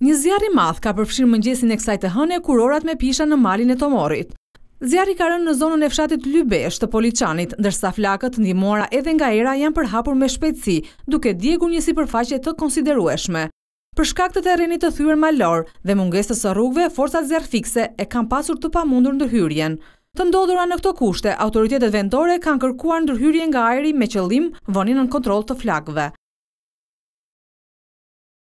Një i madh ka përfshir mëngjesin e kësaj të hënë kur orat me pisha në malin e Tomorrit. Zjarri ka rënë në zonën e fshatit Lybesh të Poliçanit, ndërsa flakët ndihmuara edhe nga era janë përhapur me shpejtësi, duke djegur një sipërfaqe të konsiderueshme. Për shkak të terrenit të thyër malor dhe mungesës së rrugëve, forcat fikse e kanë pasur të pamundur ndërhyrjen. Të ndodhura në këto kushte, autoritetet vendore kanë kërkuar ndërhyrje nga ajri me qëllim vonin në kontrol të flakëve.